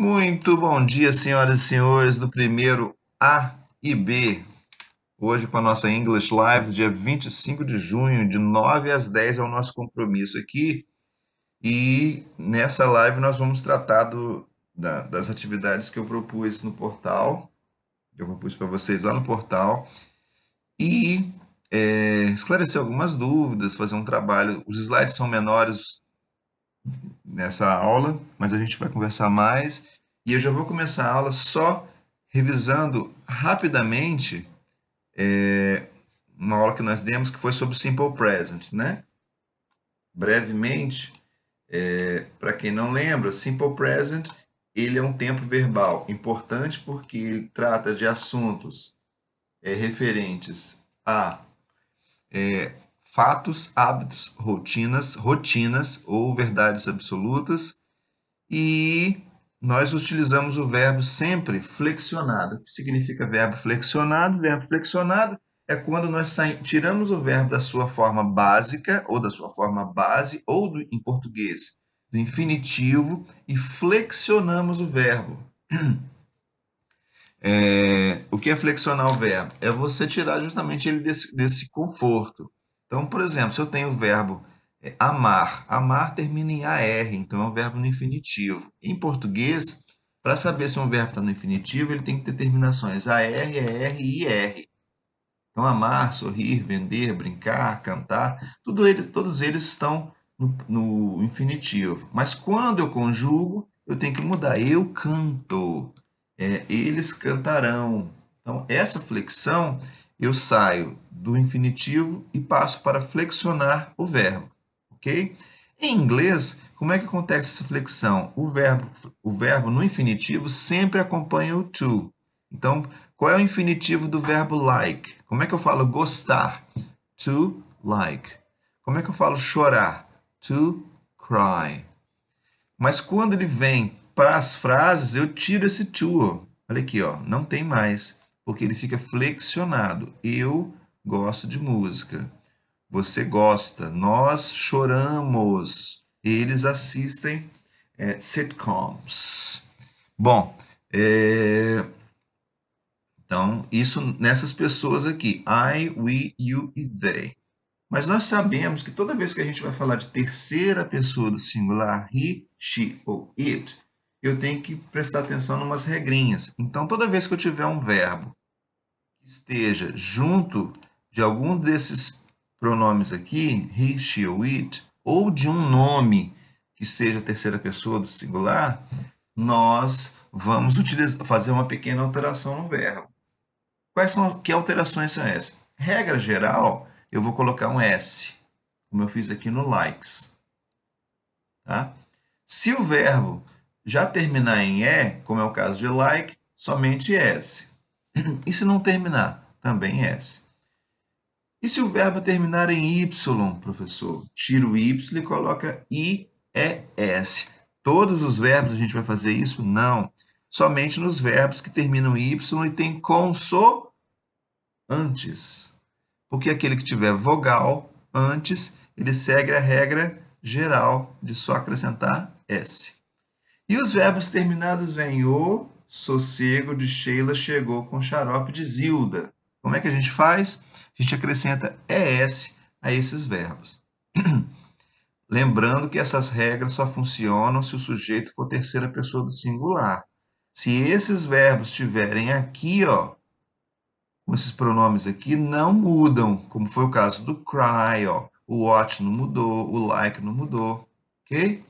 Muito bom dia, senhoras e senhores do primeiro A e B. Hoje, com a nossa English Live, dia 25 de junho, de 9 às 10 é o nosso compromisso aqui. E nessa live nós vamos tratar do, da, das atividades que eu propus no portal, eu propus para vocês lá no portal, e é, esclarecer algumas dúvidas, fazer um trabalho. Os slides são menores nessa aula, mas a gente vai conversar mais. E eu já vou começar a aula só revisando rapidamente é, uma aula que nós demos que foi sobre Simple Present, né? Brevemente, é, para quem não lembra, Simple Present ele é um tempo verbal importante porque ele trata de assuntos é, referentes a é, fatos, hábitos, rotinas, rotinas ou verdades absolutas. E nós utilizamos o verbo sempre flexionado. O que significa verbo flexionado? Verbo flexionado é quando nós tiramos o verbo da sua forma básica, ou da sua forma base, ou do, em português, do infinitivo, e flexionamos o verbo. É, o que é flexionar o verbo? É você tirar justamente ele desse, desse conforto. Então, por exemplo, se eu tenho o verbo é, amar, amar termina em AR, então é um verbo no infinitivo. Em português, para saber se um verbo está no infinitivo, ele tem que ter terminações AR, ER e IR. Então, amar, sorrir, vender, brincar, cantar, tudo eles, todos eles estão no, no infinitivo. Mas quando eu conjugo, eu tenho que mudar. Eu canto, é, eles cantarão. Então, essa flexão eu saio do infinitivo e passo para flexionar o verbo, ok? Em inglês, como é que acontece essa flexão? O verbo, o verbo no infinitivo sempre acompanha o to. Então, qual é o infinitivo do verbo like? Como é que eu falo gostar? To like. Como é que eu falo chorar? To cry. Mas quando ele vem para as frases, eu tiro esse to. Olha aqui, ó, não tem mais porque ele fica flexionado. Eu gosto de música. Você gosta. Nós choramos. Eles assistem é, sitcoms. Bom, é... então, isso nessas pessoas aqui. I, we, you e they. Mas nós sabemos que toda vez que a gente vai falar de terceira pessoa do singular, he, she ou it, eu tenho que prestar atenção em umas regrinhas. Então, toda vez que eu tiver um verbo esteja junto de algum desses pronomes aqui, he, she ou it, ou de um nome que seja a terceira pessoa do singular, nós vamos utilizar, fazer uma pequena alteração no verbo. Quais são que alterações são essas? Regra geral, eu vou colocar um S, como eu fiz aqui no likes. Tá? Se o verbo já terminar em E, como é o caso de like, somente S. E se não terminar? Também S. E se o verbo terminar em Y, professor? Tira o Y e coloca I, E, S. Todos os verbos a gente vai fazer isso? Não. Somente nos verbos que terminam em Y e tem consoantes. Porque aquele que tiver vogal antes, ele segue a regra geral de só acrescentar S. E os verbos terminados em O, sossego de Sheila chegou com xarope de Zilda. Como é que a gente faz? A gente acrescenta ES a esses verbos. Lembrando que essas regras só funcionam se o sujeito for terceira pessoa do singular. Se esses verbos tiverem aqui, ó, com esses pronomes aqui, não mudam, como foi o caso do cry, ó. O watch não mudou, o like não mudou, ok?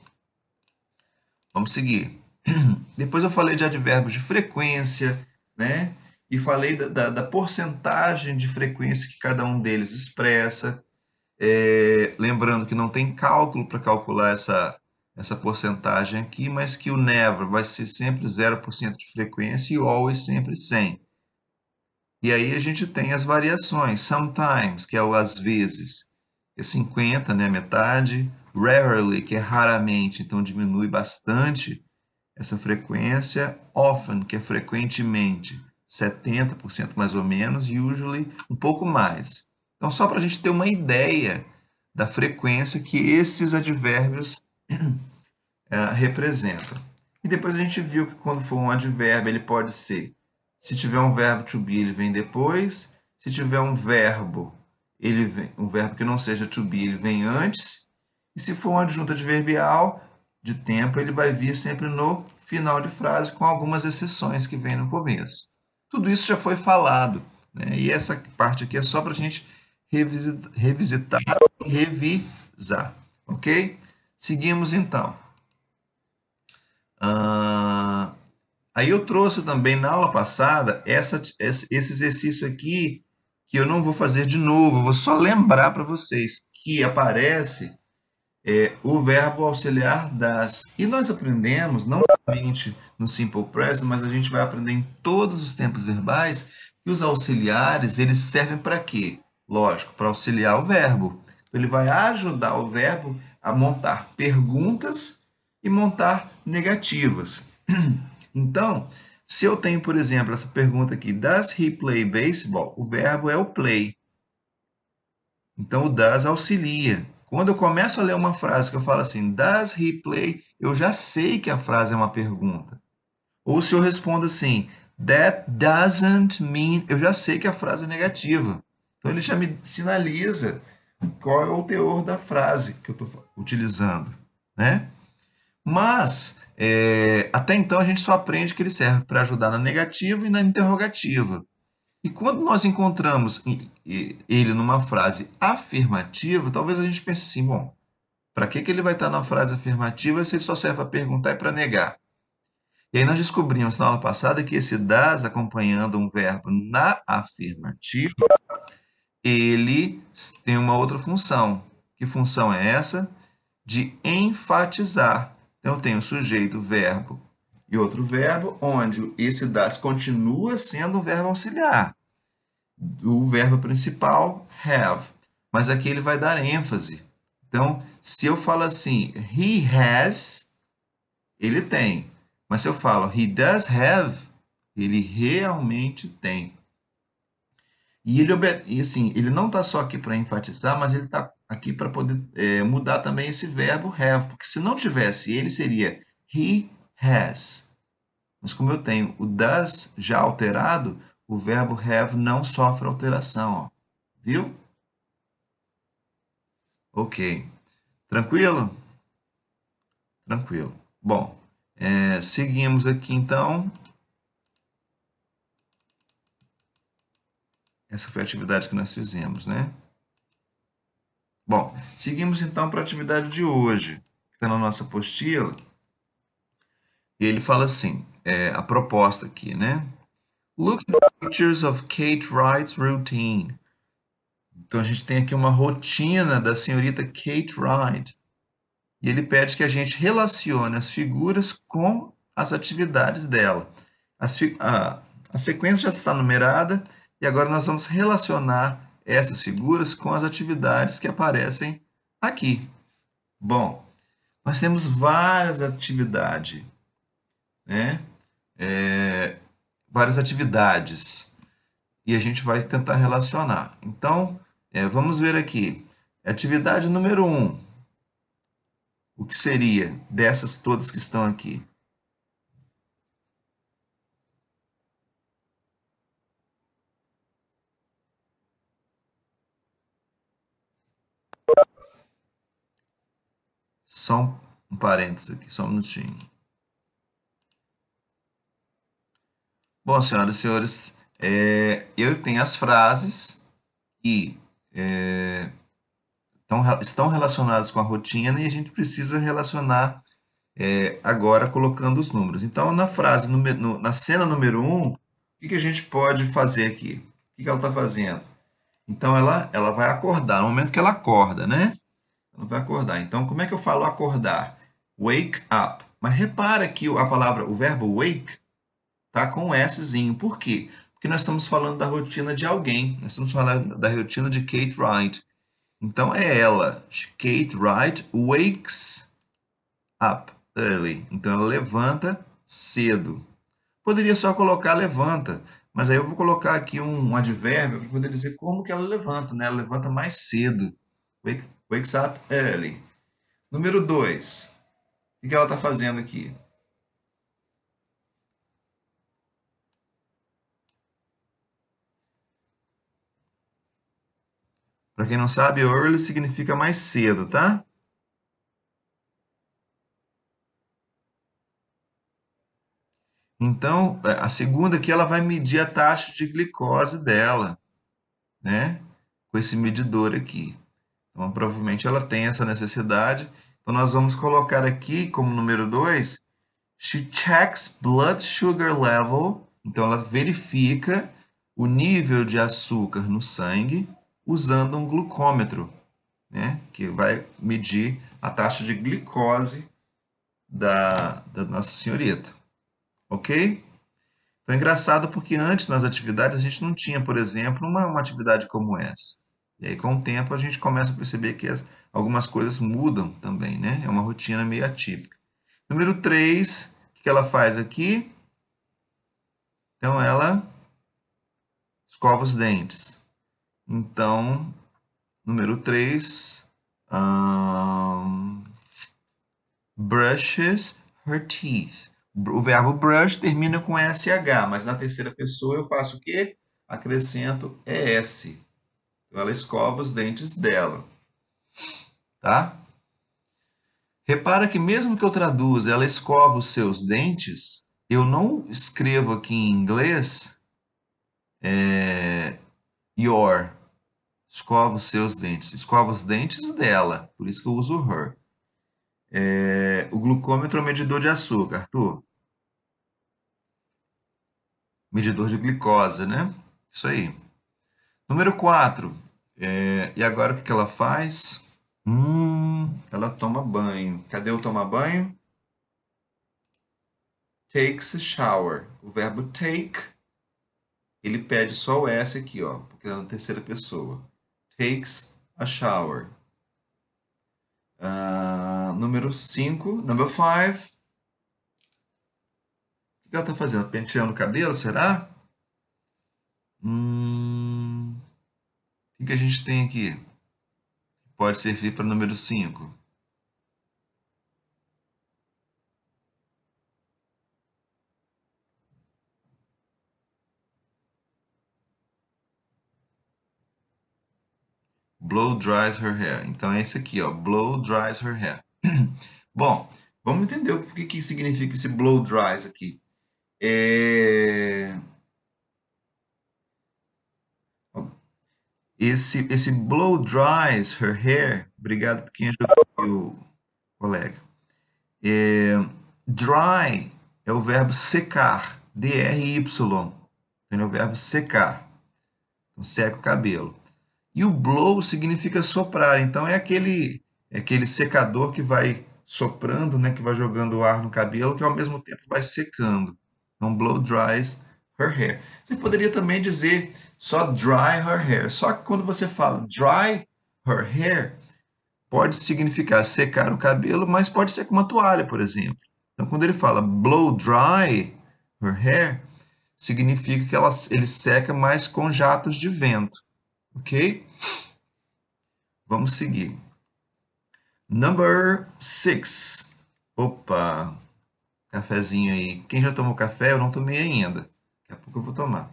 Vamos seguir. Depois eu falei de advérbios de frequência, né? E falei da, da, da porcentagem de frequência que cada um deles expressa. É, lembrando que não tem cálculo para calcular essa, essa porcentagem aqui, mas que o never vai ser sempre 0% de frequência e o always sempre 100%. E aí a gente tem as variações, sometimes, que é o às vezes, que é 50, né, metade, rarely, que é raramente, então diminui bastante essa frequência often, que é frequentemente, 70% mais ou menos, usually um pouco mais. Então, só para a gente ter uma ideia da frequência que esses advérbios uh, representam. E depois a gente viu que quando for um advérbio, ele pode ser, se tiver um verbo to be, ele vem depois, se tiver um verbo, ele vem, um verbo que não seja to be, ele vem antes, e se for um adjunto adverbial, de tempo, ele vai vir sempre no final de frase, com algumas exceções que vem no começo. Tudo isso já foi falado, né? e essa parte aqui é só para a gente revisitar, e revisar, ok? Seguimos então. Ah, aí eu trouxe também na aula passada essa, esse exercício aqui que eu não vou fazer de novo, vou só lembrar para vocês que aparece é, o verbo auxiliar das. E nós aprendemos, não somente no simple present, mas a gente vai aprender em todos os tempos verbais, que os auxiliares, eles servem para quê? Lógico, para auxiliar o verbo. Então, ele vai ajudar o verbo a montar perguntas e montar negativas. Então, se eu tenho, por exemplo, essa pergunta aqui, does he play baseball? O verbo é o play. Então, o does auxilia. Quando eu começo a ler uma frase que eu falo assim, does he play? Eu já sei que a frase é uma pergunta. Ou se eu respondo assim, that doesn't mean, eu já sei que a frase é negativa. Então ele já me sinaliza qual é o teor da frase que eu estou utilizando, né? Mas é, até então a gente só aprende que ele serve para ajudar na negativa e na interrogativa. E quando nós encontramos ele numa frase afirmativa, talvez a gente pense assim: bom, para que, que ele vai estar na frase afirmativa se ele só serve para perguntar e para negar? E aí nós descobrimos na aula passada que esse das acompanhando um verbo na afirmativa, ele tem uma outra função. Que função é essa? De enfatizar. Então, tenho o sujeito, verbo e outro verbo, onde esse das continua sendo um verbo auxiliar do verbo principal have, mas aqui ele vai dar ênfase. Então, se eu falo assim, he has, ele tem. Mas se eu falo he does have, ele realmente tem. E ele, e assim, ele não está só aqui para enfatizar, mas ele está aqui para poder é, mudar também esse verbo have, porque se não tivesse ele, seria he has. Mas como eu tenho o does já alterado, o verbo have não sofre alteração, ó. viu? Ok. Tranquilo? Tranquilo. Bom, é, seguimos aqui então. Essa foi a atividade que nós fizemos, né? Bom, seguimos então para a atividade de hoje, que está na nossa apostila. E ele fala assim, é, a proposta aqui, né? Look at pictures of Kate Wright's routine. Então a gente tem aqui uma rotina da senhorita Kate Wright. E ele pede que a gente relacione as figuras com as atividades dela. As, a, a sequência já está numerada e agora nós vamos relacionar essas figuras com as atividades que aparecem aqui. Bom, nós temos várias atividades né? É, várias atividades e a gente vai tentar relacionar. Então, é, vamos ver aqui. Atividade número 1. Um, o que seria dessas todas que estão aqui? Só um parênteses aqui, só um minutinho. Bom, senhoras e senhores, é, eu tenho as frases que é, estão, estão relacionadas com a rotina e a gente precisa relacionar é, agora colocando os números. Então, na frase, no, na cena número 1, um, o que, que, a gente pode fazer aqui? O que, que ela está fazendo? Então, ela, ela vai acordar, no momento que ela acorda, né? Ela vai acordar. Então, como é que eu falo acordar? Wake up. Mas repara que a palavra, o verbo wake, tá? Com um Szinho. Por quê? Porque nós estamos falando da rotina de alguém. Nós estamos falando da rotina de Kate Wright. Então é ela. Kate Wright wakes up early. Então ela levanta cedo. Poderia só colocar levanta, mas aí eu vou colocar aqui um, um advérbio para poder dizer como que ela levanta, né? Ela levanta mais cedo. Wake, wakes up early. Número 2. O que ela está fazendo aqui? Para quem não sabe, early significa mais cedo, tá? Então, é, a segunda aqui, ela vai medir a taxa de glicose dela, né? Com esse medidor aqui. Então, provavelmente ela tem essa necessidade. Então, nós vamos colocar aqui como número 2, she checks blood sugar level. Então, ela verifica o nível de açúcar no sangue usando um glucômetro, né, que vai medir a taxa de glicose da, da Nossa Senhorita. Ok? Então é engraçado porque antes nas atividades a gente não tinha, por exemplo, uma, uma atividade como essa. E aí com o tempo a gente começa a perceber que as, algumas coisas mudam também, né? É uma rotina meio atípica. Número 3, o que ela faz aqui? Então ela escova os dentes. Então, número 3. Um, brushes her teeth. O verbo brush termina com SH, mas na terceira pessoa eu faço o quê? Acrescento ES. Então, ela escova os dentes dela. Tá? Repara que mesmo que eu traduza, ela escova os seus dentes, eu não escrevo aqui em inglês é, your, escova os seus dentes. Escova os dentes dela, por isso que eu uso her. É, o glucômetro é o medidor de açúcar, Arthur. Medidor de glicose, né? Isso aí. Número 4. É, e agora o que, ela faz? Hum, ela toma banho. Cadê o tomar banho? Takes a shower. O verbo take, ele pede só o S aqui, ó, porque é na terceira pessoa takes a shower. Uh, número 5, number 5. O que ela está fazendo? Tá penteando o cabelo, será? Hum, o que a gente tem aqui? Pode servir para número 5. Blow dries her hair. Então é esse aqui, ó. Blow dries her hair. Bom, vamos entender o que, que significa esse blow dries aqui. É... Esse, esse blow dries her hair. Obrigado por quem ajudou o colega. É... Dry é o verbo secar. D-R-Y. Então é o verbo secar. Então seca o cabelo. E o blow significa soprar, então é aquele, é aquele secador que vai soprando, né, que vai jogando o ar no cabelo, que ao mesmo tempo vai secando. Então, blow dries her hair. Você poderia também dizer só dry her hair. Só que quando você fala dry her hair, pode significar secar o cabelo, mas pode ser com uma toalha, por exemplo. Então, quando ele fala blow dry her hair, significa que ela, ele seca mais com jatos de vento, ok? Vamos seguir. Number six. Opa, cafezinho aí. Quem já tomou café? Eu não tomei ainda. Daqui a pouco eu vou tomar.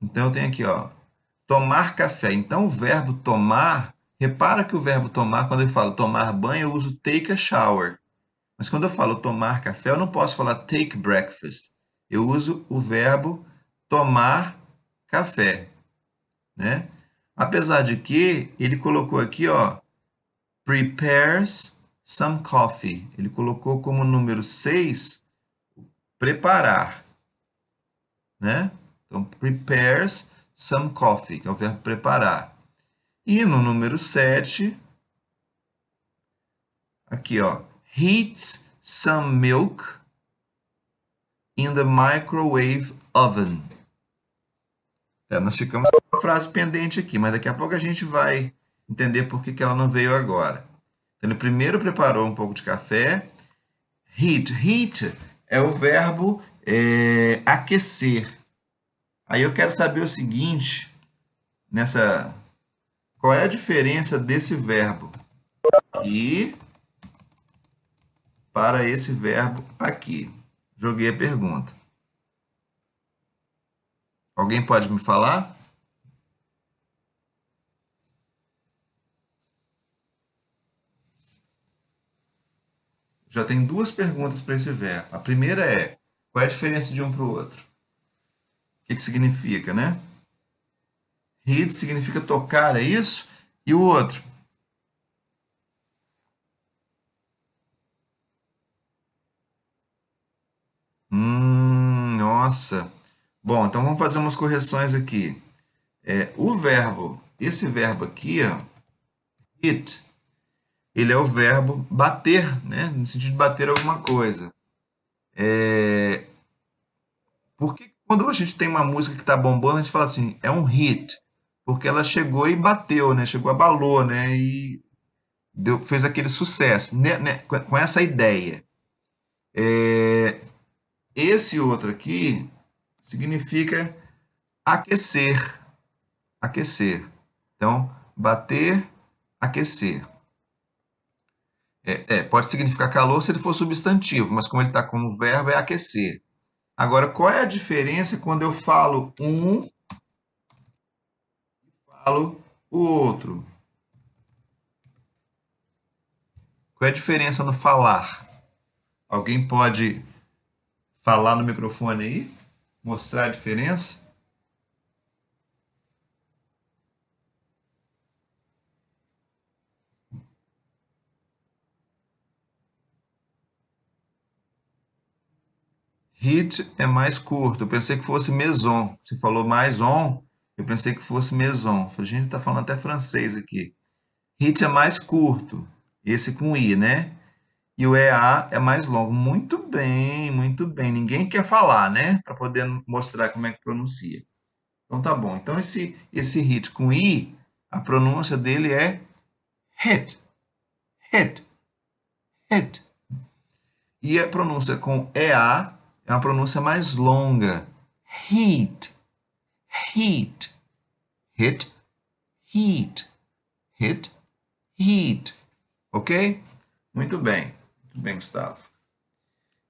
Então eu tenho aqui, ó, tomar café. Então o verbo tomar, repara que o verbo tomar, quando eu falo tomar banho, eu uso take a shower. Mas quando eu falo tomar café, eu não posso falar take breakfast. Eu uso o verbo tomar café, né? Apesar de que ele colocou aqui, ó, prepares some coffee. Ele colocou como número 6 preparar, né? Então prepares some coffee, que é o verbo preparar. E no número 7 aqui, ó, heats some milk in the microwave oven. É, nós ficamos com uma frase pendente aqui, mas daqui a pouco a gente vai entender por que, que ela não veio agora. Então, ele primeiro preparou um pouco de café. Heat. Heat é o verbo é, aquecer. Aí eu quero saber o seguinte, nessa qual é a diferença desse verbo aqui para esse verbo aqui? Joguei a pergunta. Alguém pode me falar? Já tem duas perguntas para esse verbo. A primeira é: qual é a diferença de um para o outro? O que, que significa, né? Hit significa tocar, é isso? E o outro? Hum, nossa. Bom, então vamos fazer umas correções aqui. É, o verbo, esse verbo aqui, ó, hit, ele é o verbo bater, né? no sentido de bater alguma coisa. É... Porque quando a gente tem uma música que está bombando, a gente fala assim, é um hit, porque ela chegou e bateu, né? chegou, abalou, né? e deu, fez aquele sucesso, né? né? com essa ideia. É... Esse outro aqui, significa aquecer, aquecer. Então, bater, aquecer. É, é, pode significar calor se ele for substantivo, mas como ele está como verbo, é aquecer. Agora, qual é a diferença quando eu falo um e falo o outro? Qual é a diferença no falar? Alguém pode falar no microfone aí? mostrar a diferença? Hit é mais curto. Eu pensei que fosse maison. Você falou mais on, eu pensei que fosse maison. A gente está falando até francês aqui. Hit é mais curto. Esse com i, né? E o EA é mais longo. Muito bem, muito bem. Ninguém quer falar, né? Para poder mostrar como é que pronuncia. Então tá bom. Então esse, esse hit com I, a pronúncia dele é hit, hit, hit. E a pronúncia com EA é uma pronúncia mais longa. Heat, heat, hit, heat, hit, heat. Ok? Muito bem. Muito bem, Gustavo.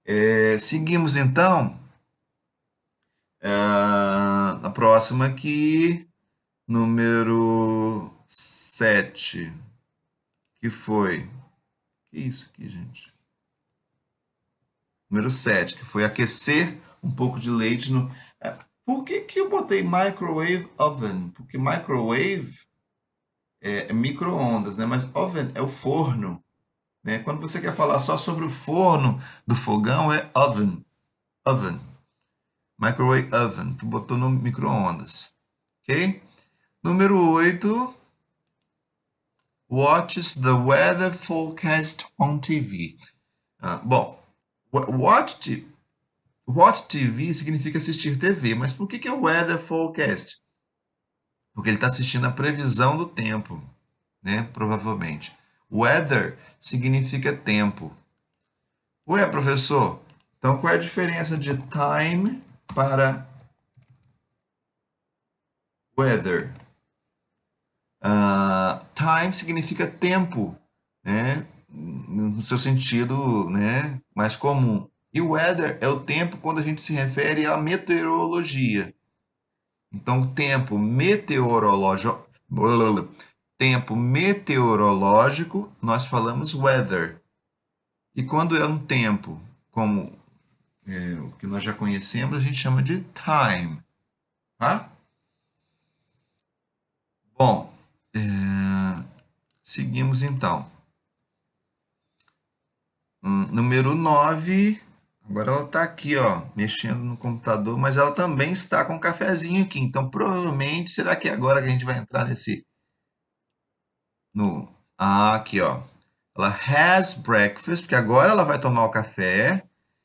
É, seguimos então. É, a próxima aqui, número 7, que foi. Que isso aqui, gente? Número 7, que foi aquecer um pouco de leite no. É, por que, que eu botei microwave oven? Porque microwave é, é micro-ondas, né? Mas oven é o forno. Né? Quando você quer falar só sobre o forno do fogão, é oven. Oven. Microwave oven, que botou no micro-ondas. Ok? Número 8. Watches the weather forecast on TV. Ah, bom, watch, watch TV significa assistir TV, mas por que, que é weather forecast? Porque ele está assistindo a previsão do tempo, né? Provavelmente. Weather significa tempo. Ué, professor, então qual é a diferença de time para weather? Uh, time significa tempo, né? no seu sentido né? mais comum. E weather é o tempo quando a gente se refere à meteorologia. Então, tempo meteorológico, tempo meteorológico, nós falamos weather. E quando é um tempo como é, o que nós já conhecemos, a gente chama de time. Tá? Bom, é, seguimos então. Hum, número 9. Agora ela está aqui, ó, mexendo no computador, mas ela também está com um cafezinho aqui. Então, provavelmente, será que é agora que a gente vai entrar nesse no ah, aqui, ó. Ela has breakfast, porque agora ela vai tomar o café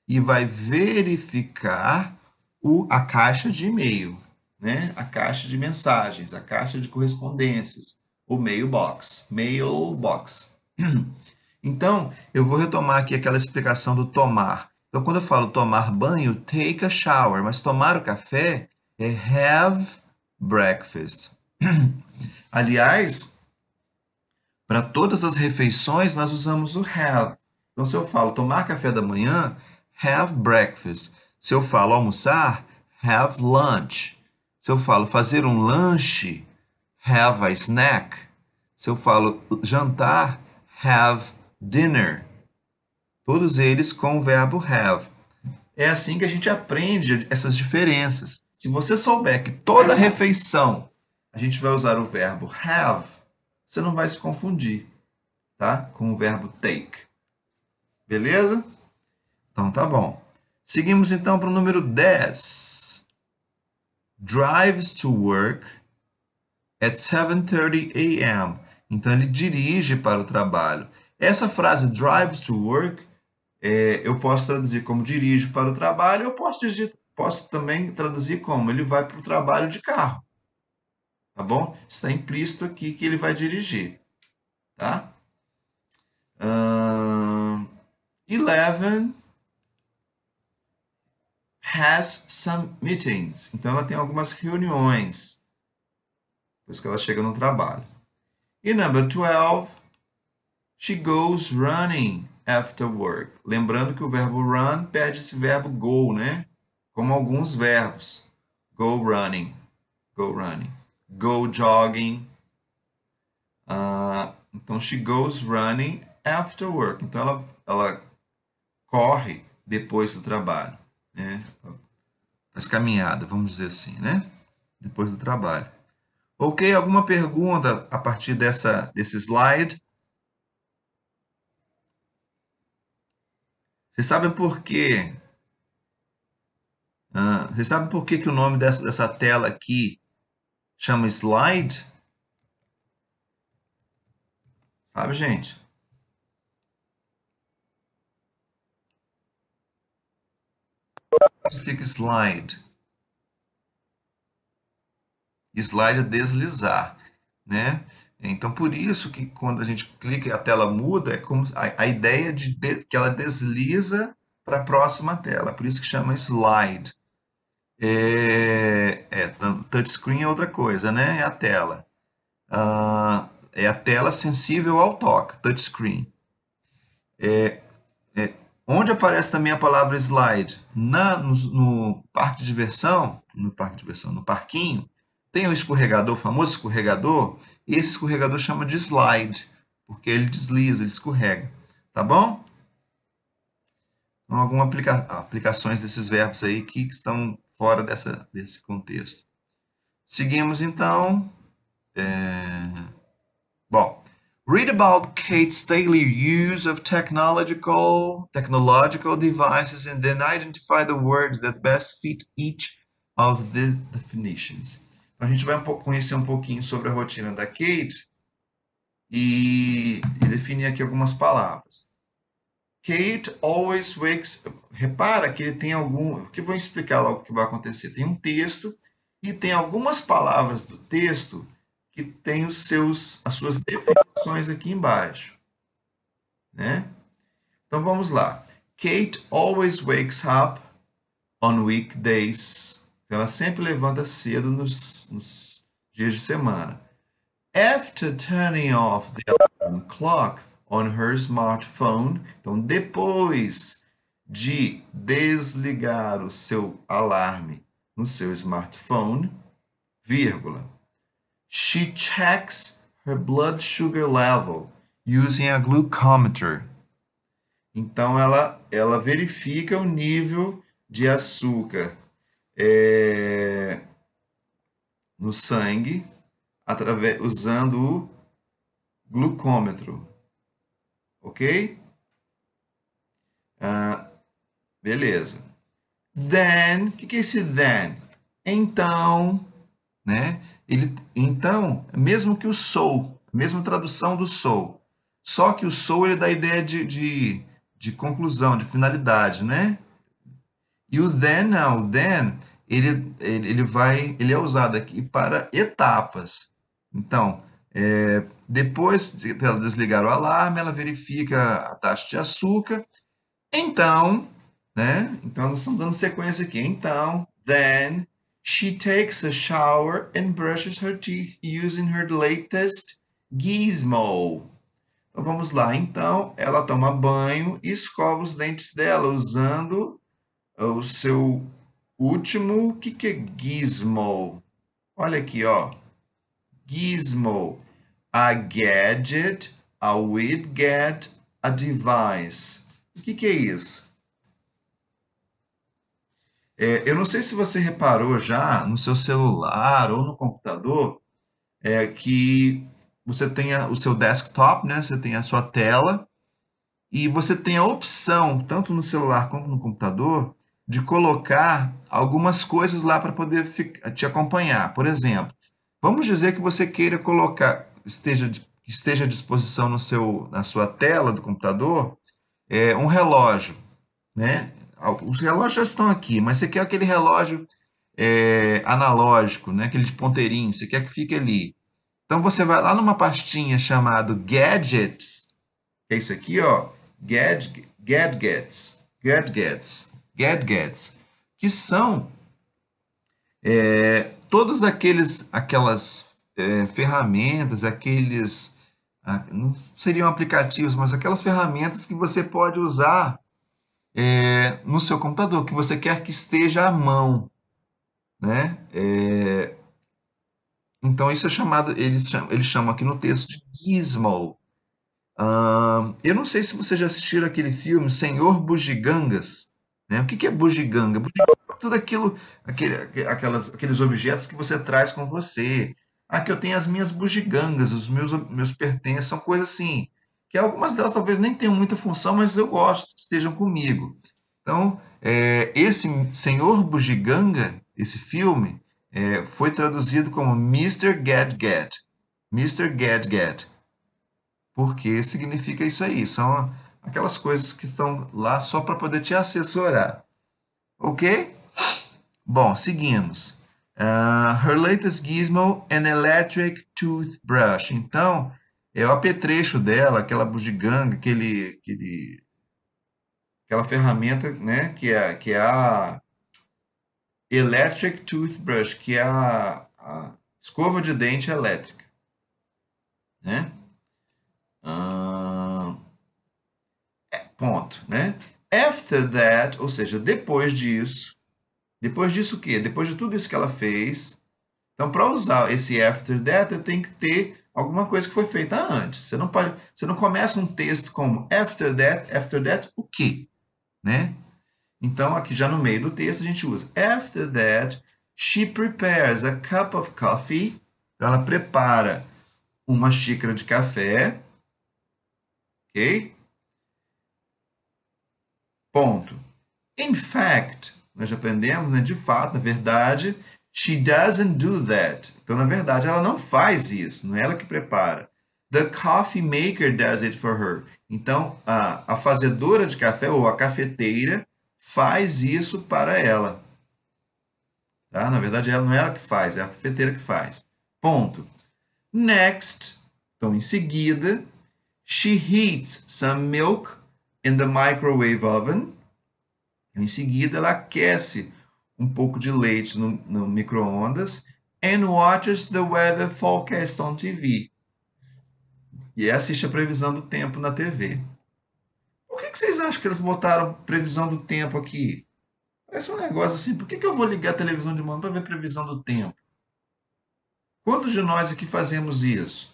e vai verificar o, a caixa de e-mail, né? A caixa de mensagens, a caixa de correspondências, o mailbox, mailbox. Então, eu vou retomar aqui aquela explicação do tomar. Então, quando eu falo tomar banho, take a shower, mas tomar o café é have breakfast. Aliás, para todas as refeições, nós usamos o have. Então, se eu falo tomar café da manhã, have breakfast. Se eu falo almoçar, have lunch. Se eu falo fazer um lanche, have a snack. Se eu falo jantar, have dinner. Todos eles com o verbo have. É assim que a gente aprende essas diferenças. Se você souber que toda refeição a gente vai usar o verbo have, você não vai se confundir, tá? Com o verbo take. Beleza? Então tá bom. Seguimos então para o número 10. Drives to work at 7:30 a.m. Então ele dirige para o trabalho. Essa frase drives to work é, eu posso traduzir como dirige para o trabalho, eu posso, posso também traduzir como ele vai para o trabalho de carro. Tá bom? Está implícito aqui que ele vai dirigir. Tá? Uh, Eleven has some meetings. Então ela tem algumas reuniões. Depois que ela chega no trabalho. E number 12, she goes running after work. Lembrando que o verbo run perde esse verbo go, né? Como alguns verbos. Go running. Go running go jogging. Uh, então, she goes running after work. Então, ela, ela corre depois do trabalho. Né? Faz caminhada, vamos dizer assim, né? Depois do trabalho. Ok, alguma pergunta a partir dessa, desse slide? Vocês sabem por quê? Ah, você vocês sabem por quê que o nome dessa, dessa tela aqui chama slide. Sabe, gente? Fica slide. Slide é deslizar, né? Então, por isso que quando a gente clica e a tela muda, é como a, a ideia de, de que ela desliza para a próxima tela. Por isso que chama slide. É, é, touchscreen é outra coisa, né? É a tela. Ah, é a tela sensível ao toque, touchscreen. É, é, onde aparece também a palavra slide? Na, no, no, parque de diversão, no parque de diversão, no parquinho, tem um escorregador, o famoso escorregador, e esse escorregador chama de slide, porque ele desliza, ele escorrega, tá bom? Então, algumas aplica, aplicações desses verbos aí que estão fora dessa, desse contexto. Seguimos então. É... Bom, read about Kate's daily use of technological technological devices and then identify the words that best fit each of the definitions. Então, a gente vai conhecer um pouquinho sobre a rotina da Kate e, e definir aqui algumas palavras. Kate always wakes. Repara que ele tem algum. Que vou explicar logo o que vai acontecer. Tem um texto e tem algumas palavras do texto que tem os seus, as suas definições aqui embaixo. Né? Então vamos lá. Kate always wakes up on weekdays. Então, ela sempre levanta cedo nos, nos dias de semana. After turning off the alarm clock, on her smartphone. Então, depois de desligar o seu alarme no seu smartphone, vírgula, she checks her blood sugar level using a glucometer. Então, ela, ela verifica o nível de açúcar é, no sangue através, usando o glucômetro. Ok? Ah, beleza. Then, o que, que é esse then? Então, né? Ele, então, mesmo que o sou, mesma tradução do sou, só que o sou ele dá a ideia de, de, de conclusão, de finalidade, né? E o then não, o then ele, ele, ele vai, ele é usado aqui para etapas. Então, é, depois de ela desligar o alarme, ela verifica a taxa de açúcar. Então, né? Então, nós estamos dando sequência aqui. Então, then she takes a shower and brushes her teeth using her latest gizmo. Então, vamos lá. Então, ela toma banho e escova os dentes dela usando o seu último, o que, que é gizmo? Olha aqui, ó gizmo, a gadget, a widget, a device. O que, que é isso? É, eu não sei se você reparou já no seu celular ou no computador é, que você tem o seu desktop, né? Você tem a sua tela e você tem a opção, tanto no celular quanto no computador, de colocar algumas coisas lá para poder te acompanhar. Por exemplo, Vamos dizer que você queira colocar, esteja, esteja à disposição no seu, na sua tela do computador, é, um relógio. Né? Os relógios já estão aqui, mas você quer aquele relógio é, analógico, né? aquele de ponteirinho, você quer que fique ali. Então você vai lá numa pastinha chamada Gadgets, é isso aqui, ó, Gadgets, Gadgets, Gadgets, Gadgets, que são é, todas aqueles, aquelas é, ferramentas, aqueles ah, não seriam aplicativos, mas aquelas ferramentas que você pode usar é, no seu computador, que você quer que esteja à mão, né? É, então isso é chamado, eles chamam, eles chamam aqui no texto de gizmo. eu não sei se vocês já assistiram aquele filme Senhor Bugigangas, né? O que, que é bugiganga? Bugiganga tudo aquilo, aquele, aquelas, aqueles objetos que você traz com você. Aqui eu tenho as minhas bugigangas, os meus, meus pertences, são coisas assim, que algumas delas talvez nem tenham muita função, mas eu gosto que estejam comigo. Então, é, esse Senhor Bugiganga, esse filme, é, foi traduzido como Mr. Gadget. Mr. Gadget. Porque significa isso aí. São aquelas coisas que estão lá só para poder te assessorar. Ok? Bom, seguimos. Uh, her latest gizmo, an electric toothbrush. Então, é o apetrecho dela, aquela bugiganga, aquele, aquele, aquela ferramenta, né, que é, que é a electric toothbrush, que é a, a escova de dente elétrica, né? Uh, ponto, né? After that, ou seja, depois disso, depois disso o quê? Depois de tudo isso que ela fez. Então, para usar esse after that, eu tenho que ter alguma coisa que foi feita antes. Você não pode, você não começa um texto como after that, after that o quê, né? Então, aqui já no meio do texto a gente usa after that she prepares a cup of coffee. Então, ela prepara uma xícara de café. OK? Ponto. In fact, nós já aprendemos, né? de fato, na verdade, she doesn't do that. Então, na verdade, ela não faz isso, não é ela que prepara. The coffee maker does it for her. Então, a, a fazedora de café ou a cafeteira faz isso para ela. Tá? Na verdade, ela não é ela que faz, é a cafeteira que faz. Ponto. Next, então em seguida, she heats some milk in the microwave oven. Em seguida, ela aquece um pouco de leite no, no micro-ondas and watches the weather forecast on TV. E assiste a previsão do tempo na TV. Por que, que vocês acham que eles botaram previsão do tempo aqui? Parece um negócio assim, por que, que eu vou ligar a televisão de manhã para ver previsão do tempo? Quantos de nós aqui fazemos isso?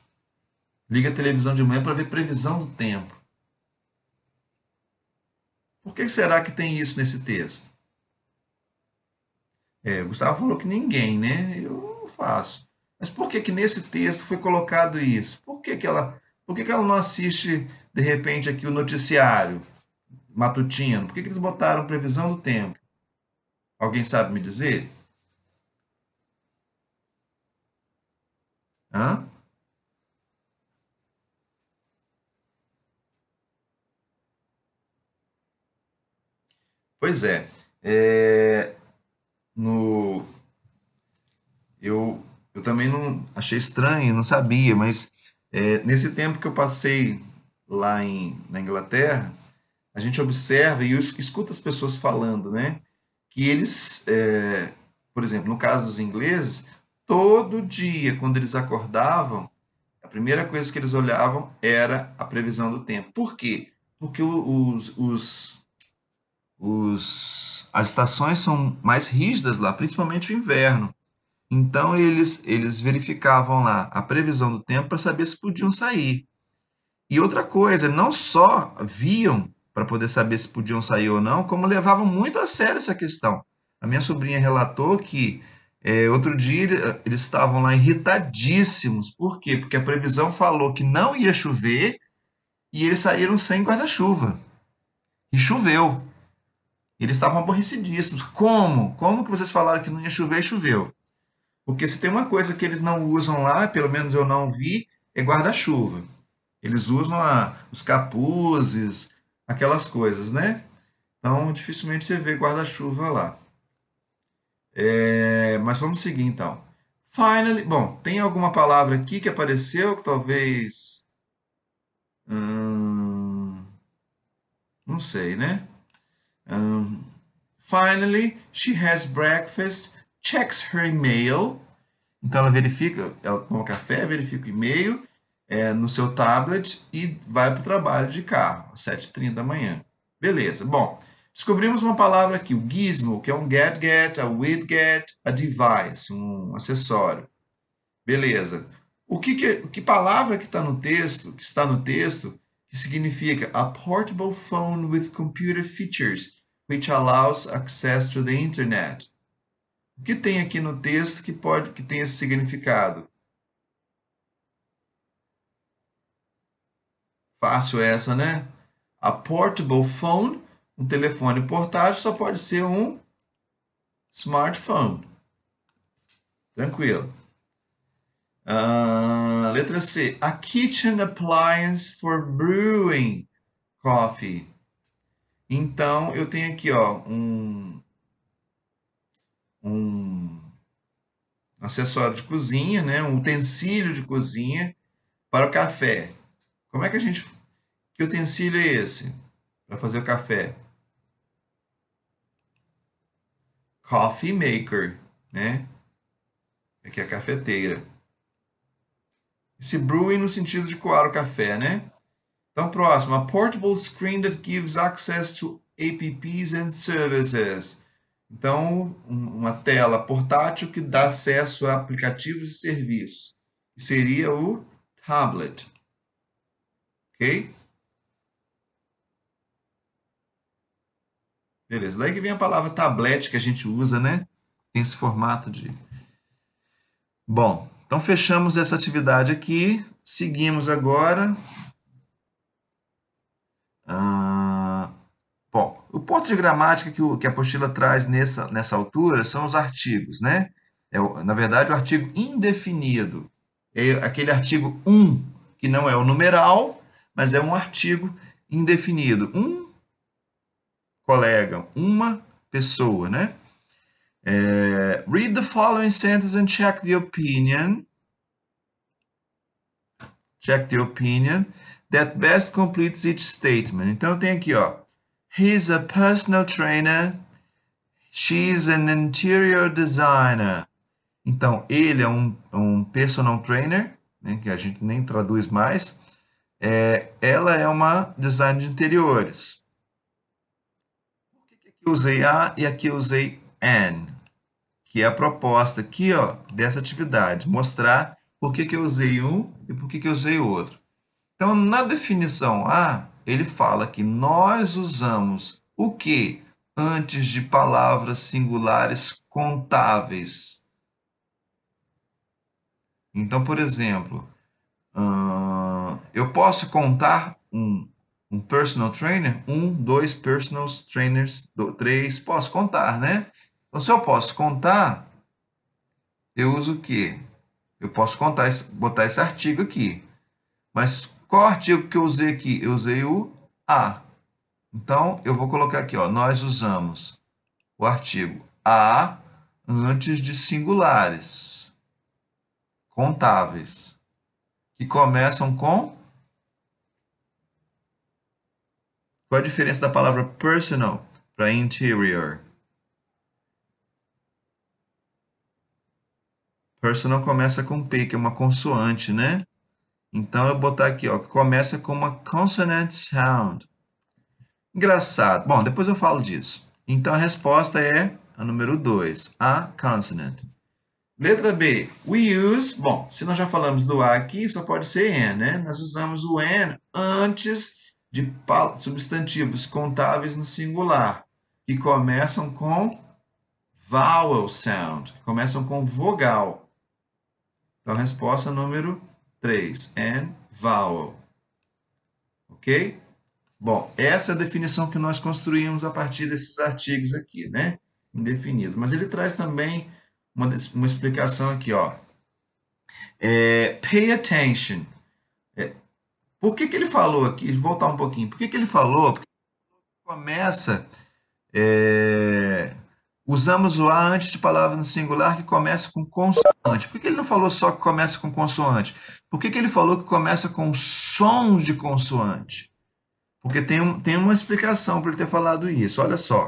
Liga a televisão de manhã para ver previsão do tempo. Por que será que tem isso nesse texto? É, Gustavo falou que ninguém, né? Eu faço. Mas por que que nesse texto foi colocado isso? Por que que ela, por que que ela não assiste, de repente, aqui o noticiário matutino? Por que que eles botaram previsão do tempo? Alguém sabe me dizer? Hã? Pois é, é no, eu, eu também não achei estranho, não sabia, mas é, nesse tempo que eu passei lá em, na Inglaterra, a gente observa e escuta as pessoas falando, né? Que eles, é, por exemplo, no caso dos ingleses, todo dia, quando eles acordavam, a primeira coisa que eles olhavam era a previsão do tempo. Por quê? Porque os, os os, as estações são mais rígidas lá, principalmente o inverno. Então eles, eles verificavam lá a previsão do tempo para saber se podiam sair. E outra coisa, não só viam para poder saber se podiam sair ou não, como levavam muito a sério essa questão. A minha sobrinha relatou que é, outro dia eles estavam lá irritadíssimos. Por quê? Porque a previsão falou que não ia chover e eles saíram sem guarda-chuva. E choveu. Eles estavam aborrecidíssimos. Como? Como que vocês falaram que não ia chover e choveu? Porque se tem uma coisa que eles não usam lá, pelo menos eu não vi, é guarda-chuva. Eles usam a, os capuzes, aquelas coisas, né? Então, dificilmente você vê guarda-chuva lá. É, mas vamos seguir então. Finally, bom, tem alguma palavra aqui que apareceu que talvez. Hum, não sei, né? Um, finally, she has breakfast, checks her email. Então ela verifica, ela toma café, verifica o e-mail é, no seu tablet e vai para o trabalho de carro, às 7h30 da manhã. Beleza, bom, descobrimos uma palavra aqui, o gizmo, que é um gadget, a widget, a device, um acessório. Beleza. O que, que, que palavra que está no texto, que está no texto, que significa a portable phone with computer features, which allows access to the internet. O que tem aqui no texto que pode que tem esse significado? Fácil essa, né? A portable phone, um telefone portátil só pode ser um smartphone. Tranquilo. Uh, letra C. A kitchen appliance for brewing coffee. Então, eu tenho aqui ó, um, um acessório de cozinha, né? um utensílio de cozinha para o café. Como é que a gente. Que utensílio é esse para fazer o café? Coffee maker, né? Aqui é a cafeteira. Esse brewing no sentido de coar o café, né? Então, próximo. A portable screen that gives access to apps and services. Então, uma tela portátil que dá acesso a aplicativos e serviços. Seria o tablet. Ok? Beleza. Daí que vem a palavra tablet que a gente usa, né? Tem esse formato de. Bom, então fechamos essa atividade aqui. Seguimos agora ah, bom, o ponto de gramática que, o, que a apostila traz nessa, nessa altura são os artigos, né? É, na verdade, o artigo indefinido. É aquele artigo 1, que não é o numeral, mas é um artigo indefinido. Um colega, uma pessoa, né? É, read the following sentence and check the opinion. Check the opinion that best completes each statement. Então tem aqui, ó. He's a personal trainer. She's an interior designer. Então, ele é um, um personal trainer, né, que a gente nem traduz mais. É, ela é uma designer de interiores. Por que, que aqui eu usei a e aqui eu usei an? Que é a proposta aqui ó, dessa atividade. Mostrar por que, que eu usei um e por que, que eu usei o outro. Então, na definição A, ele fala que nós usamos o que antes de palavras singulares contáveis. Então, por exemplo, eu posso contar um, um personal trainer, um, dois personal trainers, dois, três, posso contar, né? Então, se eu posso contar, eu uso o quê? Eu posso contar, botar esse artigo aqui. Mas qual artigo que eu usei aqui? Eu usei o a. Então, eu vou colocar aqui, ó, nós usamos o artigo a antes de singulares contáveis que começam com Qual a diferença da palavra personal para interior? Personal começa com P, que é uma consoante, né? Então, eu botar aqui, ó, que começa com uma consonant sound. Engraçado. Bom, depois eu falo disso. Então, a resposta é a número 2, a consonant. Letra B, we use... Bom, se nós já falamos do A aqui, só pode ser n, né? Nós usamos o n antes de substantivos contáveis no singular, que começam com vowel sound, que começam com vogal. Então, resposta número 3. And vowel. Ok? Bom, essa é a definição que nós construímos a partir desses artigos aqui, né? Indefinidos. Mas ele traz também uma, uma explicação aqui, ó. É, pay attention. É, por que, que ele falou aqui? Voltar um pouquinho. Por que, que ele falou? Porque começa é, Usamos o A antes de palavra no singular que começa com consoante. Por que ele não falou só que começa com consoante? Por que, que ele falou que começa com som de consoante? Porque tem, um, tem uma explicação para ele ter falado isso. Olha só.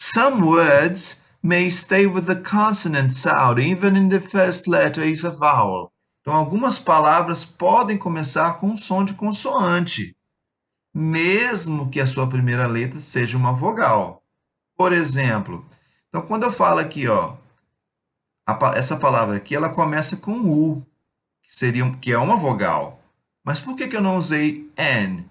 Some words may stay with the consonant sound, even in the first letter is a vowel. Então, algumas palavras podem começar com um som de consoante, mesmo que a sua primeira letra seja uma vogal. Por exemplo, então quando eu falo aqui, ó, a, essa palavra aqui, ela começa com U, que, seria, que é uma vogal. Mas por que, que eu não usei N?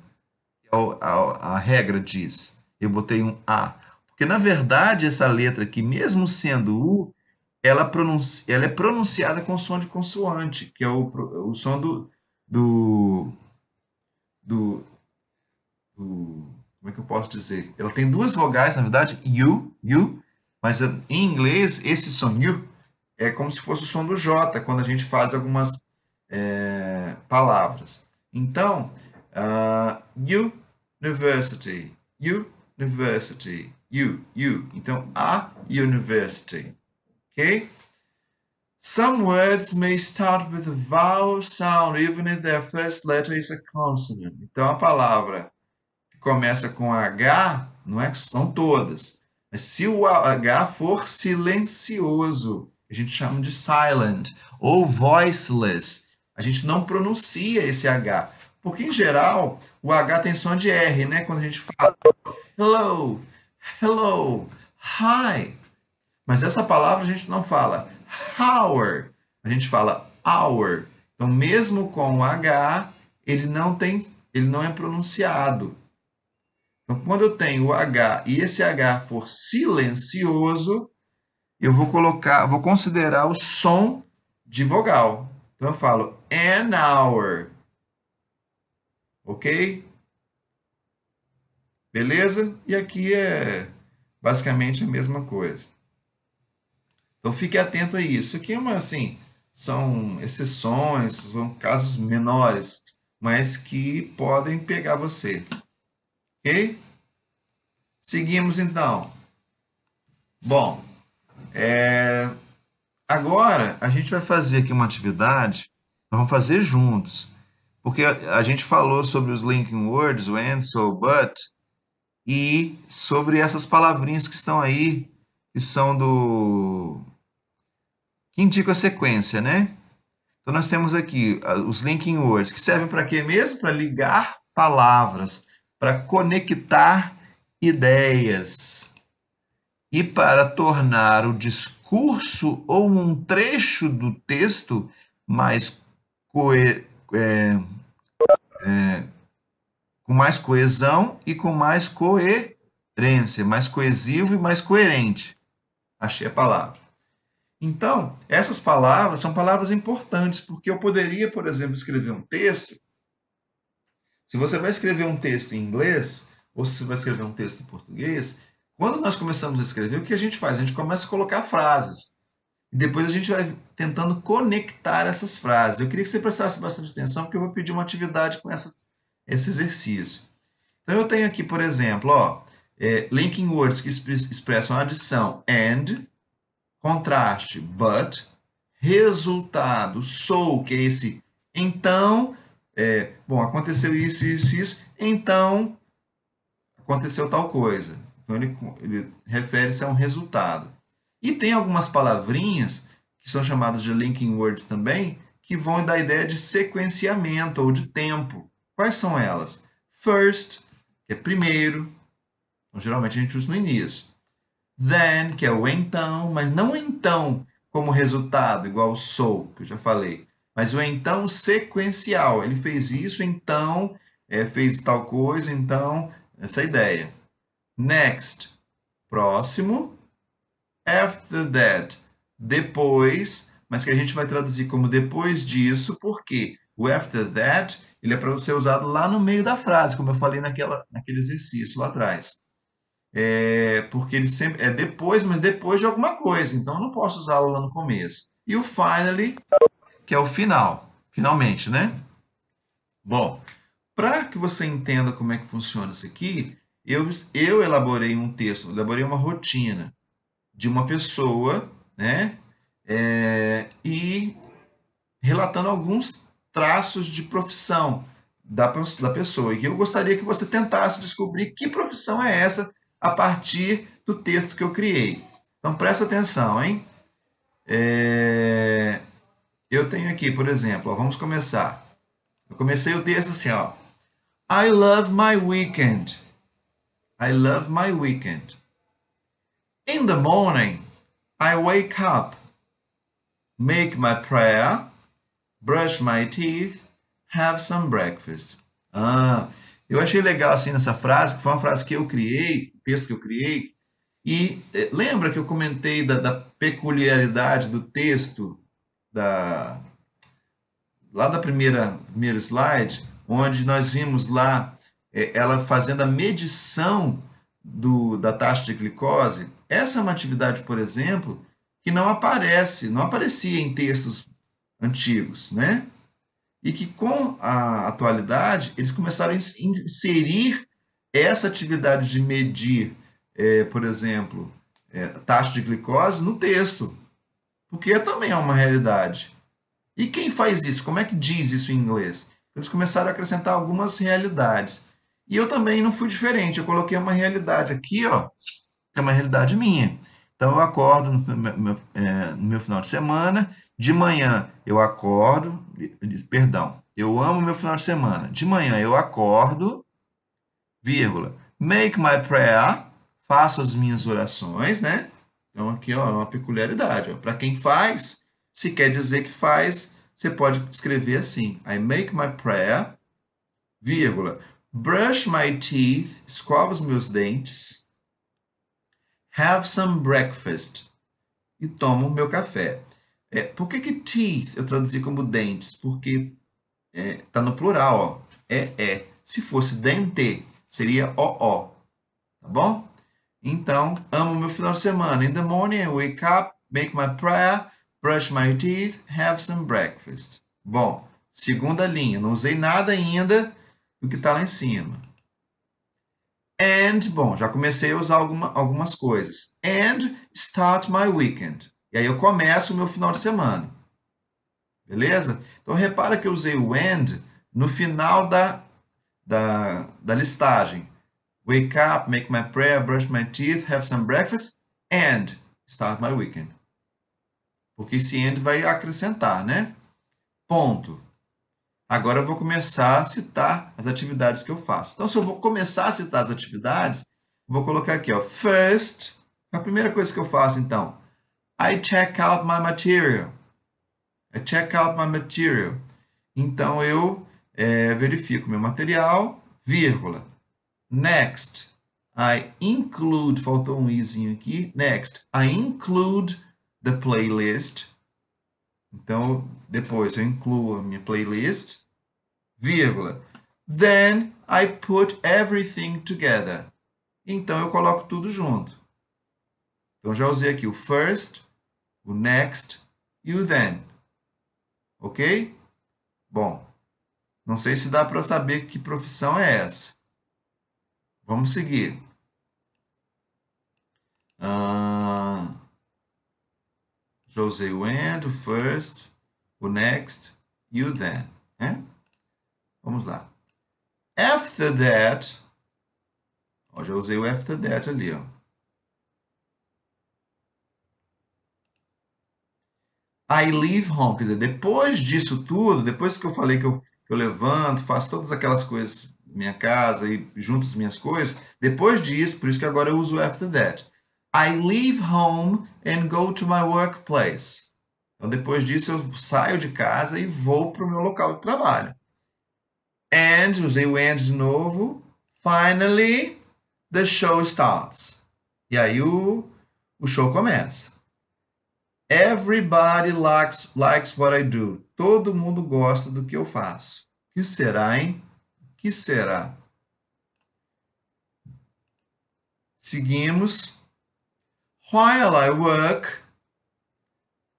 A, é a, a regra diz. Eu botei um A. Porque, na verdade, essa letra aqui, mesmo sendo U, ela, pronuncia, ela é pronunciada com som de consoante, que é o, o som do, do, do, do como é que eu posso dizer? Ela tem duas vogais, na verdade, you, you, mas em inglês esse som you é como se fosse o som do J quando a gente faz algumas é, palavras. Então, uh, university, university, you, you. Então, a university, ok? Some words may start with a vowel sound even if their first letter is a consonant. Então, a palavra começa com H, não é que são todas. Mas se o H for silencioso, a gente chama de silent ou voiceless. A gente não pronuncia esse H. Porque, em geral, o H tem som de R, né? Quando a gente fala hello, hello, hi. Mas essa palavra a gente não fala hour, a gente fala hour. Então, mesmo com o H, ele não tem, ele não é pronunciado. Então, quando eu tenho o H e esse H for silencioso, eu vou colocar, vou considerar o som de vogal. Então eu falo an hour. OK? Beleza? E aqui é basicamente a mesma coisa. Então fique atento a isso. Aqui é uma assim, são exceções, são casos menores, mas que podem pegar você. Ok? Seguimos então. Bom, é... agora a gente vai fazer aqui uma atividade, vamos fazer juntos, porque a gente falou sobre os linking words, o and, so, but, e sobre essas palavrinhas que estão aí, que são do. que indicam a sequência, né? Então nós temos aqui ah, os linking words, que servem para quê mesmo? Para ligar palavras para conectar ideias e para tornar o discurso ou um trecho do texto mais co é, é, com mais coesão e com mais coerência, mais coesivo e mais coerente. Achei a palavra. Então, essas palavras são palavras importantes, porque eu poderia, por exemplo, escrever um texto se você vai escrever um texto em inglês, ou se você vai escrever um texto em português, quando nós começamos a escrever, o que a gente faz? A gente começa a colocar frases. E depois a gente vai tentando conectar essas frases. Eu queria que você prestasse bastante atenção, porque eu vou pedir uma atividade com essa, esse exercício. Então, eu tenho aqui, por exemplo, ó, é, linking words que expressam adição and, contraste but, resultado, sou, que é esse então, é, bom, aconteceu isso, isso, isso, então aconteceu tal coisa. Então ele, ele refere-se a um resultado. E tem algumas palavrinhas que são chamadas de linking words também, que vão da ideia de sequenciamento ou de tempo. Quais são elas? First, que é primeiro, então, geralmente a gente usa no início. Then, que é o então, mas não então como resultado, igual o sou, que eu já falei. Mas o então sequencial, ele fez isso, então é, fez tal coisa, então essa ideia. Next, próximo. After that, depois, mas que a gente vai traduzir como depois disso, porque o after that ele é para ser usado lá no meio da frase, como eu falei naquela, naquele exercício lá atrás. É, porque ele sempre é depois, mas depois de alguma coisa, então eu não posso usá-lo lá no começo. E o finally que é o final, finalmente, né? Bom, para que você entenda como é que funciona isso aqui, eu, eu elaborei um texto, elaborei uma rotina de uma pessoa, né? É, e relatando alguns traços de profissão da, da pessoa. E eu gostaria que você tentasse descobrir que profissão é essa a partir do texto que eu criei. Então presta atenção, hein? É... Eu tenho aqui, por exemplo, ó, vamos começar. Eu comecei o texto assim, ó. I love my weekend. I love my weekend. In the morning, I wake up, make my prayer, brush my teeth, have some breakfast. Ah, eu achei legal assim nessa frase, que foi uma frase que eu criei, texto que eu criei. E eh, lembra que eu comentei da, da peculiaridade do texto da lá da primeira primeira slide, onde nós vimos lá é, ela fazendo a medição do, da taxa de glicose, essa é uma atividade, por exemplo, que não aparece, não aparecia em textos antigos, né? E que com a atualidade eles começaram a inserir essa atividade de medir, é, por exemplo, é, taxa de glicose no texto. Porque também é uma realidade. E quem faz isso? Como é que diz isso em inglês? Eles começaram a acrescentar algumas realidades. E eu também não fui diferente. Eu coloquei uma realidade aqui, ó, que é uma realidade minha. Então eu acordo no meu, é, no meu final de semana, de manhã eu acordo, perdão, eu amo meu final de semana. De manhã eu acordo, vírgula, make my prayer, faço as minhas orações, né? Então, aqui ó, é uma peculiaridade. Para quem faz, se quer dizer que faz, você pode escrever assim: I make my prayer, vírgula, brush my teeth, escovo os meus dentes, have some breakfast e tomo o meu café. É, por que, que teeth eu traduzi como dentes? Porque está é, no plural, ó. É, é. Se fosse dente, seria o, o. Tá bom? Então, amo meu final de semana. In the morning, I wake up, make my prayer, brush my teeth, have some breakfast. Bom, segunda linha. Não usei nada ainda do que está lá em cima. And, bom, já comecei a usar alguma, algumas coisas. And start my weekend. E aí eu começo o meu final de semana. Beleza? Então, repara que eu usei o and no final da, da, da listagem wake up, make my prayer, brush my teeth, have some breakfast and start my weekend. Porque esse and vai acrescentar, né? Ponto. Agora eu vou começar a citar as atividades que eu faço. Então, se eu vou começar a citar as atividades, vou colocar aqui, ó, first. A primeira coisa que eu faço, então, I check out my material. I check out my material. Então, eu é, verifico meu material, vírgula. Next, I include, faltou um izinho aqui. Next, I include the playlist. Então, depois eu incluo a minha playlist, vírgula. Then I put everything together. Então eu coloco tudo junto. Então já usei aqui o first, o next e o then. Ok? Bom, não sei se dá para saber que profissão é essa. Vamos seguir. Uh, José went, o first, o next, you then. Né? Vamos lá. After that. Ó, já usei o after that ali. Ó. I leave home. Quer dizer, depois disso tudo, depois que eu falei que eu, que eu levanto, faço todas aquelas coisas minha casa e junto as minhas coisas. Depois disso, por isso que agora eu uso after that. I leave home and go to my workplace. Então, depois disso, eu saio de casa e vou para o meu local de trabalho. And, usei o and de novo. Finally, the show starts. E aí o, o show começa. Everybody likes, likes what I do. Todo mundo gosta do que eu faço. O que será, hein? que será. Seguimos. While I work,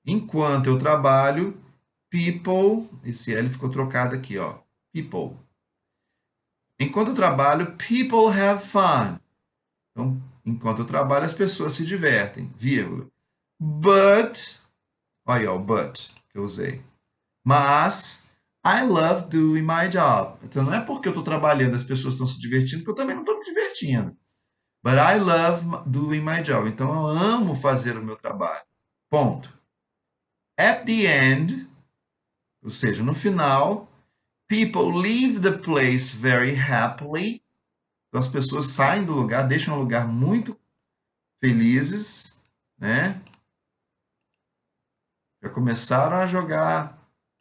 enquanto eu trabalho, people, esse L ficou trocado aqui, ó. People. Enquanto eu trabalho, people have fun. Então, enquanto eu trabalho, as pessoas se divertem, vírgula. But, olha ó, o but que eu usei. Mas, I love doing my job. Então, não é porque eu estou trabalhando, as pessoas estão se divertindo, que eu também não estou me divertindo. But I love doing my job. Então, eu amo fazer o meu trabalho. Ponto. At the end, ou seja, no final, people leave the place very happily. Então, as pessoas saem do lugar, deixam o lugar muito felizes, né? Já começaram a jogar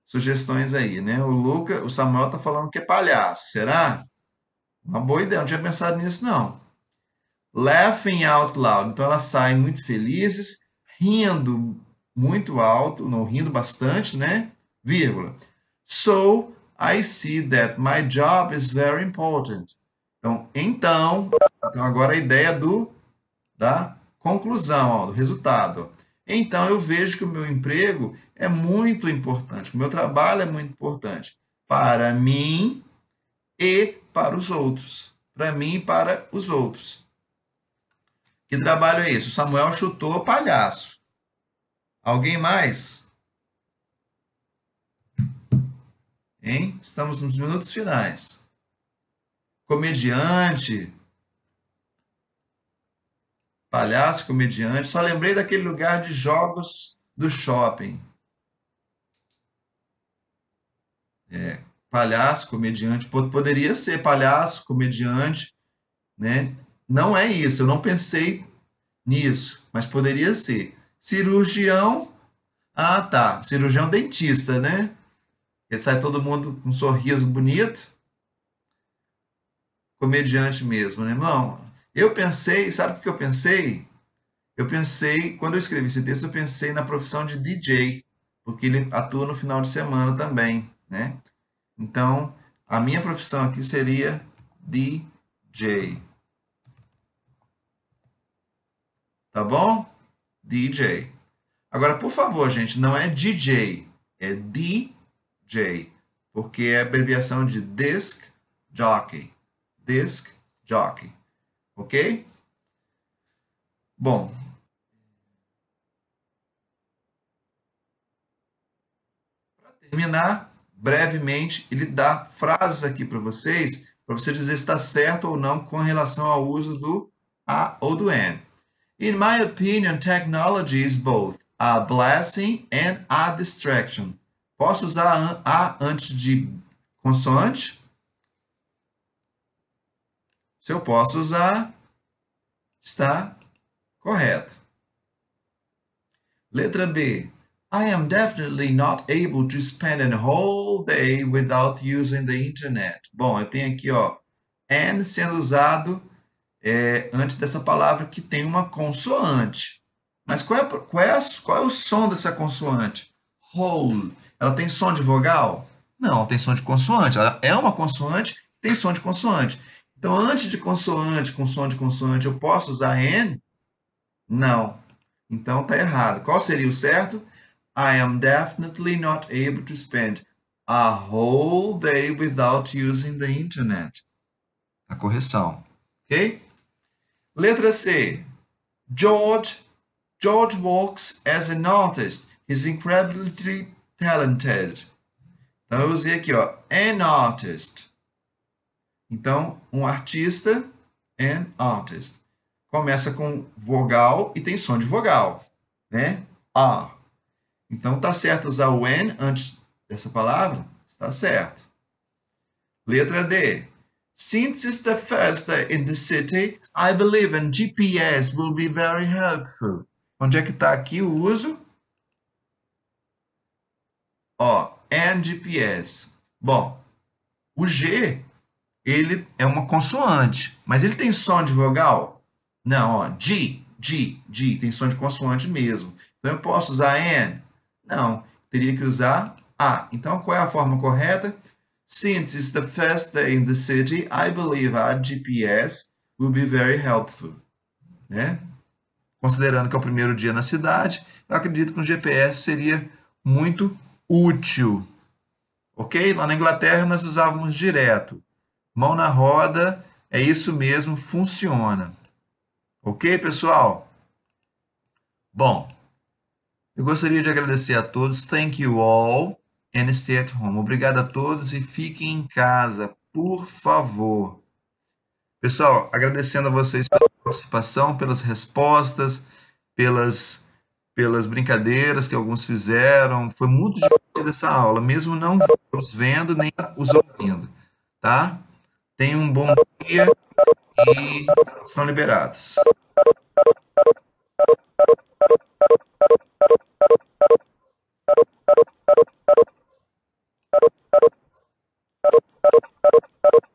sugestões aí, né? O Luca, o Samuel tá falando que é palhaço. Será? Uma boa ideia, não tinha pensado nisso, não. Laughing out loud. Então elas saem muito felizes, rindo muito alto, não rindo bastante, né? Vírgula. So I see that my job is very important. Então, então, então agora a ideia do da conclusão, ó, do resultado. Então eu vejo que o meu emprego é muito importante. O meu trabalho é muito importante para mim e para os outros. Para mim e para os outros. Que trabalho é esse? O Samuel chutou palhaço. Alguém mais? Hein? Estamos nos minutos finais. Comediante. Palhaço, comediante. Só lembrei daquele lugar de jogos do shopping. é, palhaço, comediante, poderia ser palhaço, comediante, né? Não é isso, eu não pensei nisso, mas poderia ser. Cirurgião, ah tá, cirurgião dentista, né? sai todo mundo com um sorriso bonito. Comediante mesmo, né? Não, eu pensei, sabe o que eu pensei? Eu pensei, quando eu escrevi esse texto, eu pensei na profissão de DJ, porque ele atua no final de semana também né? Então, a minha profissão aqui seria DJ. Tá bom? DJ. Agora, por favor, gente, não é DJ, é DJ, porque é abreviação de Disc Jockey. Disc Jockey. Ok? Bom, terminar, brevemente, ele dá frases aqui para vocês, para você dizer se está certo ou não com relação ao uso do a ou do n. In my opinion, technology is both a blessing and a distraction. Posso usar a antes de consoante? Se eu posso usar, está correto. Letra B. I am definitely not able to spend a whole day without using the internet. Bom, eu tenho aqui, ó, and sendo usado é, antes dessa palavra que tem uma consoante. Mas qual é, qual, é, qual é o som dessa consoante? Whole. Ela tem som de vogal? Não, tem som de consoante. Ela é uma consoante, tem som de consoante. Então, antes de consoante, com som de consoante, eu posso usar and? Não. Então, tá errado. Qual seria o certo? I am definitely not able to spend a whole day without using the internet. A correção, ok? Letra C. George George works as an artist. He's incredibly talented. Então eu usei aqui, ó, an artist. Então, um artista, an artist. Começa com vogal e tem som de vogal, né? A. Então, está certo usar o when antes dessa palavra? Está certo. Letra D. Since it's the first day in the city, I believe in GPS will be very helpful. Onde é que está aqui o uso? Ó, and GPS. Bom, o G, ele é uma consoante, mas ele tem som de vogal? Não, ó, G, G, G, tem som de consoante mesmo. Então eu posso usar and não, teria que usar a. Então, qual é a forma correta? Since it's the first day in the city, I believe our GPS will be very helpful. Né? Considerando que é o primeiro dia na cidade, eu acredito que um GPS seria muito útil. Ok? Lá na Inglaterra nós usávamos direto. Mão na roda, é isso mesmo, funciona. Ok, pessoal? Bom, eu gostaria de agradecer a todos. Thank you all and stay at home. Obrigado a todos e fiquem em casa, por favor. Pessoal, agradecendo a vocês pela participação, pelas respostas, pelas pelas brincadeiras que alguns fizeram. Foi muito divertida essa aula, mesmo não os vendo nem os ouvindo, tá? Tenham um bom dia e são liberados. Thank you.